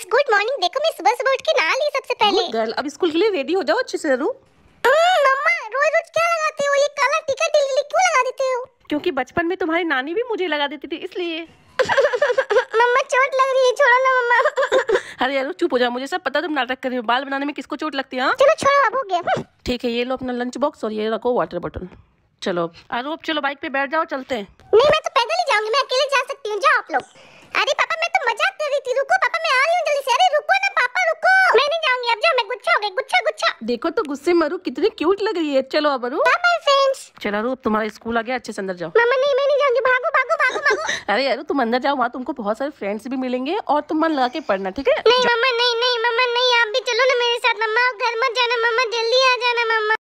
Girls good morning देखो मैं सुबह सुबह उठ के नहा ली सबसे पहले गर्ल अब स्कूल के लिए रेडी हो जाओ अच्छे से रू हम्म, मम्मा रोज रोज क्या लगाते हो ये काला टीका दिल्ली क्यों लगा देते हो क्योंकि बचपन में तुम्हारी नानी भी मुझे लगा देती थी इसलिए मम्मा चोट लग रही है छोड़ो ना मम्मा अरे यार चुप हो जाओ मुझे सब पता तुम नाटक कर रही हो बाल बनाने में किसको चोट लगती है हाँ? चलो छोड़ो अब हो गया हम्म। ठीक है ये लो अपना लंच बॉक्स और ये रखो वाटर बॉटल चलो आरोप चलो बाइक पे बैठ जाओ चलते हैं नहीं मैं तो पैदल ही जाऊंगी मैं अकेले जा सकती गुच्छा हो गए गुच्छा गुच्छा देखो तो गुस्से में कितनी क्यूट लग रही है चलो अब अरू चलो अरु तुम्हारा स्कूल आ गया अच्छे से अंदर जाओ मम्मी नहीं मैं नहीं जाऊंगी भागो भागो भागो भागो अरे यार तुम अंदर जाओ वहाँ तुमको बहुत सारे फ्रेंड्स भी मिलेंगे और तुम मन लगा के पढ़ना ठीक है नहीं मामा नहीं